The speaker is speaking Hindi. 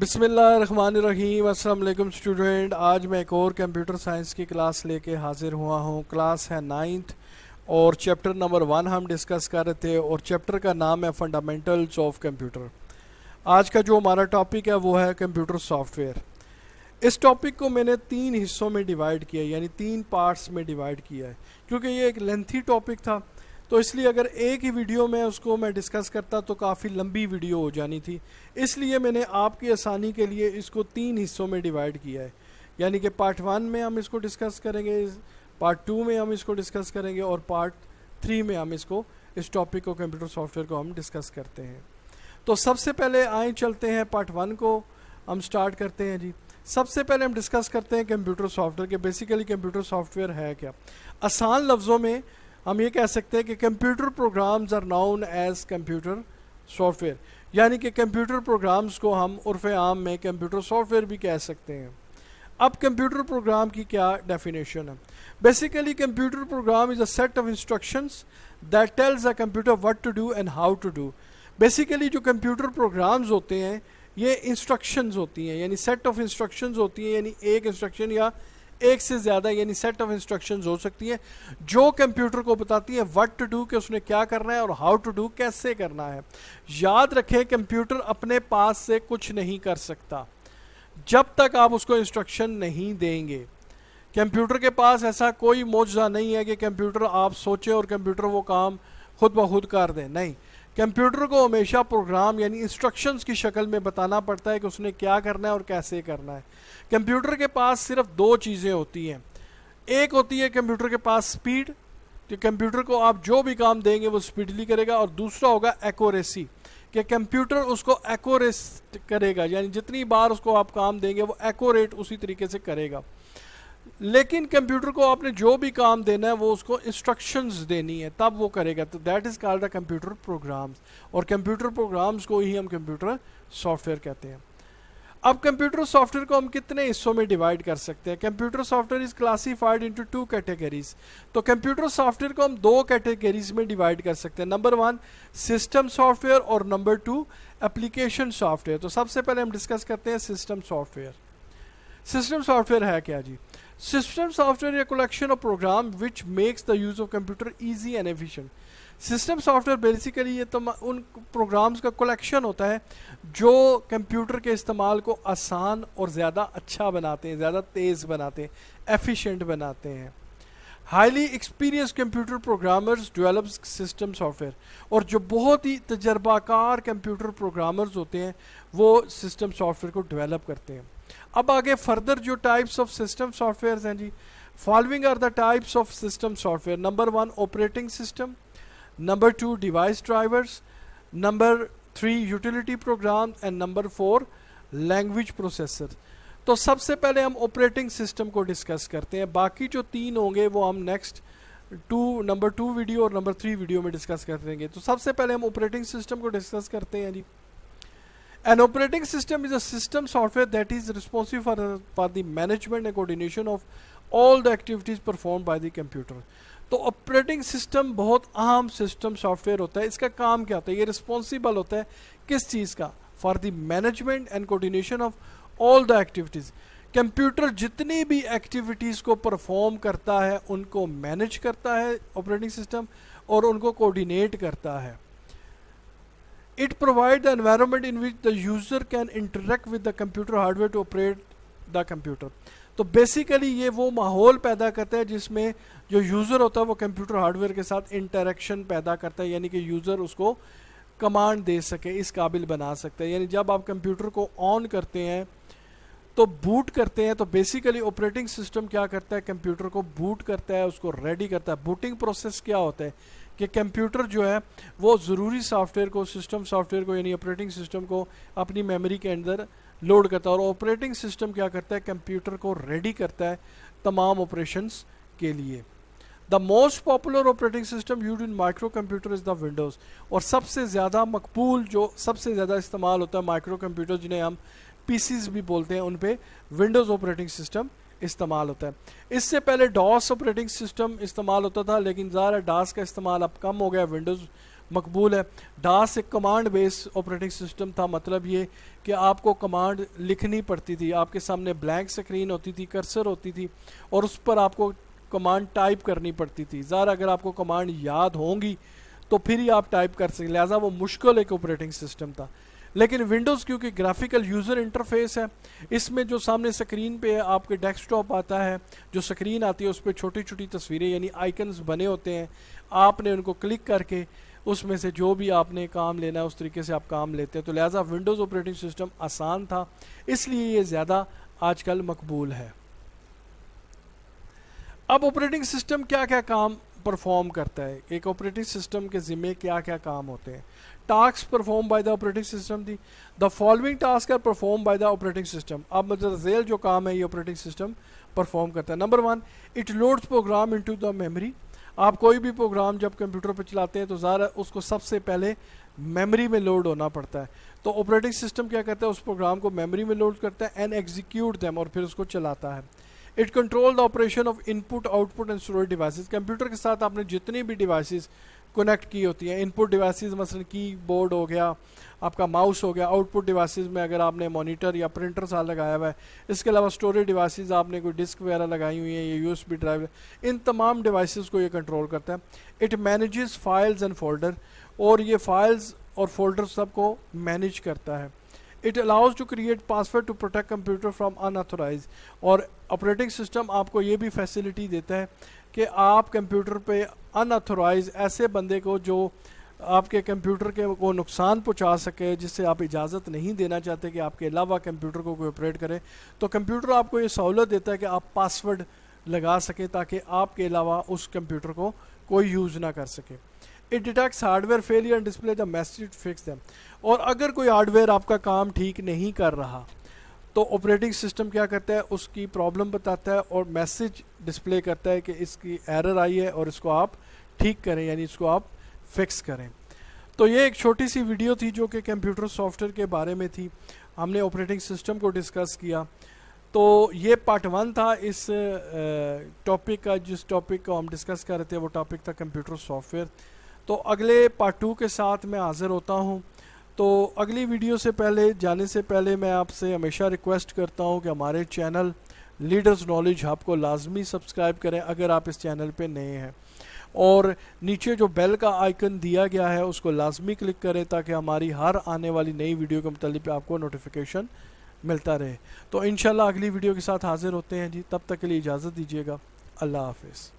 बिसमीम अल्लाम स्टूडेंट आज मैं एक और कंप्यूटर साइंस की क्लास लेके हाज़िर हुआ हूँ क्लास है नाइन्थ और चैप्टर नंबर वन हम डिस्कस कर रहे थे और चैप्टर का नाम है फंडामेंटल्स ऑफ कंप्यूटर आज का जो हमारा टॉपिक है वो है कंप्यूटर सॉफ्टवेयर इस टॉपिक को मैंने तीन हिस्सों में डिवाइड किया यानी तीन पार्ट्स में डिवाइड किया है क्योंकि ये एक लेंथी टॉपिक था तो इसलिए अगर एक ही वीडियो में उसको मैं डिस्कस करता तो काफ़ी लंबी वीडियो हो जानी थी इसलिए मैंने आपकी आसानी के लिए इसको तीन हिस्सों में डिवाइड किया है यानी कि पार्ट वन में हम इसको डिस्कस करेंगे पार्ट टू में हम इसको डिस्कस करेंगे और पार्ट थ्री में हम इसको इस टॉपिक को कंप्यूटर सॉफ्टवेयर को हम डिस्कस करते हैं तो सबसे पहले आए चलते हैं पार्ट वन को हम स्टार्ट करते हैं जी सबसे पहले हम डिस्कस करते हैं कंप्यूटर सॉफ्टवेयर के बेसिकली कंप्यूटर सॉफ्टवेयर है क्या आसान लफ्ज़ों में हम ये कह सकते हैं कि computer programs are known as computer software यानी कि कंप्यूटर प्रोग्राम्स को हम उर्फ आम में कंप्यूटर सॉफ्टवेयर भी कह सकते हैं अब कंप्यूटर प्रोग्राम की क्या डेफिनेशन है basically computer program is a set of instructions that tells a computer what to do and how to do basically जो कंप्यूटर प्रोग्राम्स होते हैं ये इंस्ट्रक्शंस होती हैं यानी सेट ऑफ इंस्ट्रक्शंस होती हैं यानी एक इंस्ट्रक्शन या एक से ज़्यादा यानी सेट ऑफ इंस्ट्रक्शन हो सकती है जो कंप्यूटर को बताती है वट टू डू कि उसने क्या करना है और हाउ टू डू कैसे करना है याद रखें कंप्यूटर अपने पास से कुछ नहीं कर सकता जब तक आप उसको इंस्ट्रक्शन नहीं देंगे कंप्यूटर के पास ऐसा कोई मौजा नहीं है कि कंप्यूटर आप सोचे और कंप्यूटर वो काम खुद ब खुद कर दें नहीं कंप्यूटर को हमेशा प्रोग्राम यानी इंस्ट्रक्शंस की शक्ल में बताना पड़ता है कि उसने क्या करना है और कैसे करना है कंप्यूटर के पास सिर्फ दो चीज़ें होती हैं एक होती है कंप्यूटर के पास स्पीड कि कंप्यूटर को आप जो भी काम देंगे वो स्पीडली करेगा और दूसरा होगा एकोरेसी कि कंप्यूटर उसको एकोरेस करेगा यानी जितनी बार उसको आप काम देंगे वो एकोरेट उसी तरीके से करेगा लेकिन कंप्यूटर को आपने जो भी काम देना है वो उसको इंस्ट्रक्शंस देनी है तब वो करेगा तो that is called a computer programs और कंप्यूटर प्रोग्राम्स को ही हम कंप्यूटर सॉफ्टवेयर कहते हैं अब कंप्यूटर सॉफ्टवेयर को हम कितने हिस्सों में डिवाइड कर सकते हैं computer software is classified into two categories तो कंप्यूटर सॉफ्टवेयर को हम दो कैटेगरीज में डिवाइड कर सकते हैं नंबर वन सिस्टम सॉफ्टवेयर और नंबर टू एप्लीकेशन सॉफ्टवेयर तो सबसे पहले हम डिस्कस करते हैं सिस्टम सॉफ्टवेयर सिस्टम सॉफ्टवेयर है क्या जी सिस्टम सॉफ्टवेयर या collection of program which makes the use of computer easy and efficient system software basically ये तो उन प्रोग्राम्स का कलेक्शन होता है जो कंप्यूटर के इस्तेमाल को आसान और ज़्यादा अच्छा बनाते हैं ज़्यादा तेज़ बनाते हैं एफिशिएंट बनाते हैं highly experience computer programmers develop system software और जो बहुत ही तजर्बाकार कंप्यूटर प्रोग्रामर्स होते हैं वो सिस्टम सॉफ्टवेयर को डेवलप करते हैं अब आगे फर्दर जो टाइप्स ऑफ सिस्टम सॉफ्टवेयर हैं जी following are the types of system software number one operating system number two device drivers number three utility program and number four language processor तो सबसे पहले हम ऑपरेटिंग सिस्टम को डिस्कस करते हैं बाकी जो तीन होंगे वो हम next two number two video और नंबर थ्री वीडियो में डिस्कस करेंगे तो सबसे पहले हम ऑपरेटिंग सिस्टम को डिस्कस करते हैं जी An operating system is a system software that is responsible for, uh, for the management and coordination of all the activities performed by the computer. तो ऑपरेटिंग सिस्टम बहुत अहम सिस्टम सॉफ्टवेयर होता है इसका काम क्या होता है ये रिस्पॉन्सिबल होता है किस चीज़ का for the management and coordination of all the activities computer जितनी भी एक्टिविटीज़ को परफॉर्म करता है उनको मैनेज करता है ऑपरेटिंग सिस्टम और उनको कोऑर्डिनेट करता है It provides the environment in which the user can interact with the computer hardware to operate the computer. तो बेसिकली ये वो माहौल पैदा करता है जिसमें जो यूज़र होता है वो कंप्यूटर हार्डवेयर के साथ इंटरेक्शन पैदा करता है यानी कि यूज़र उसको कमांड दे सके इस काबिल बना सकते हैं यानी जब आप कंप्यूटर को ऑन करते हैं तो बूट करते हैं तो बेसिकली ऑपरेटिंग सिस्टम क्या करता है कंप्यूटर को बूट करता है उसको रेडी करता है बूटिंग प्रोसेस क्या होता है कि कंप्यूटर जो है वो ज़रूरी सॉफ्टवेयर को सिस्टम सॉफ्टवेयर को यानी ऑपरेटिंग सिस्टम को अपनी मेमोरी के अंदर लोड करता है और ऑपरेटिंग सिस्टम क्या करता है कंप्यूटर को रेडी करता है तमाम ऑपरेशंस के लिए the most popular operating system use in micro computer is the Windows और सबसे ज़्यादा मकबूल जो सबसे ज़्यादा इस्तेमाल होता है माइक्रो कंप्यूटर जिन्हें हम पीसीज भी बोलते हैं उन पर विंडोज़ ऑपरेटिंग सिस्टम इस्तेमाल होता है इससे पहले डॉस ऑपरेटिंग सिस्टम इस्तेमाल होता था लेकिन ज़ाहिर है डास का इस्तेमाल अब कम हो गया विंडोज़ मकबूल है डास एक कमांड बेस ऑपरेटिंग सिस्टम था मतलब ये कि आपको कमांड लिखनी पड़ती थी आपके सामने ब्लैंक स्क्रीन होती थी कर्सर होती थी और उस पर आपको कमांड टाइप करनी पड़ती थी ज़ाहिर अगर आपको कमांड याद होंगी तो फिर ही आप टाइप कर सकें लिहाजा वो मुश्किल एक ऑपरेटिंग सिस्टम था लेकिन विंडोज़ क्योंकि ग्राफिकल यूज़र इंटरफेस है इसमें जो सामने स्क्रीन पे आपके डेस्कटॉप आता है जो स्क्रीन आती है उस पर छोटी छोटी तस्वीरें यानी आइकन्स बने होते हैं आपने उनको क्लिक करके उसमें से जो भी आपने काम लेना है उस तरीके से आप काम लेते हैं तो लिहाजा विंडोज़ ऑपरेटिंग सिस्टम आसान था इसलिए ये ज़्यादा आजकल मकबूल है अब ऑपरेटिंग सिस्टम क्या क्या काम परफॉर्म करता है एक ऑपरेटिंग सिस्टम के ज़िम्मे क्या क्या काम होते हैं task perform by the operating system the the following task are perform by the operating system अब मतलब जेल जो काम है ये ऑपरेटिंग सिस्टम परफॉर्म करता है number one it loads program into the memory आप कोई भी प्रोग्राम जब कंप्यूटर पर चलाते हैं तो ज़्यादा उसको सबसे पहले मेमोरी में लोड होना पड़ता है तो ऑपरेटिंग सिस्टम क्या करता है उस प्रोग्राम को मेमोरी में लोड करता है एंड एग्जीक्यूट दैम और फिर उसको चलाता है it control the operation of input output and storage devices computer के साथ आपने जितनी भी डिवाइसेस कनेक्ट की होती हैं इनपुट डिवाइसेस मसलन की बोर्ड हो गया आपका माउस हो गया आउटपुट डिवाइसेस में अगर आपने मॉनिटर या प्रिंटर साथ लगाया हुआ है इसके अलावा स्टोरेज डिवाइसेस आपने कोई डिस्क वगैरह लगाई हुई है या यू ड्राइव इन तमाम डिवाइसेस को ये कंट्रोल करता है it manages files and folder और ये फाइल्स और फोल्डर सबको मैनेज करता है it allows to create password to protect computer from unauthorized और ऑपरेटिंग सिस्टम आपको ये भी फैसिलिटी देता है कि आप कंप्यूटर पे अनऑथोराइज ऐसे बंदे को जो आपके कंप्यूटर के को नुकसान पहुंचा सके जिससे आप इजाज़त नहीं देना चाहते कि आपके अलावा कंप्यूटर को कोई ऑपरेट करे तो कंप्यूटर आपको ये सहूलत देता है कि आप पासवर्ड लगा सकें ताकि आपके अलावा उस कंप्यूटर को कोई यूज़ ना कर सके it detects hardware failure and display the message fix them और अगर कोई हार्डवेयर आपका काम ठीक नहीं कर रहा तो ऑपरेटिंग सिस्टम क्या करता है उसकी प्रॉब्लम बताता है और मैसेज डिस्प्ले करता है कि इसकी एरर आई है और इसको आप ठीक करें यानी इसको आप फिक्स करें तो ये एक छोटी सी वीडियो थी जो कि कंप्यूटर सॉफ्टवेयर के बारे में थी हमने ऑपरेटिंग सिस्टम को डिस्कस किया तो ये पार्ट वन था इस टॉपिक का जिस टॉपिक को हम डिस्कस कर रहे थे वो टॉपिक था कंप्यूटर सॉफ्टवेयर तो अगले पार्ट टू के साथ मैं हाज़िर होता हूँ तो अगली वीडियो से पहले जाने से पहले मैं आपसे हमेशा रिक्वेस्ट करता हूँ कि हमारे चैनल लीडर्स नॉलेज हब को लाजमी सब्सक्राइब करें अगर आप इस चैनल पर नए हैं और नीचे जो बेल का आइकन दिया गया है उसको लाजमी क्लिक करें ताकि हमारी हर आने वाली नई वीडियो के मतलब आपको नोटिफिकेशन मिलता रहे तो इन अगली वीडियो के साथ हाज़िर होते हैं जी तब तक के लिए इजाज़त दीजिएगा अल्लाह हाफिज़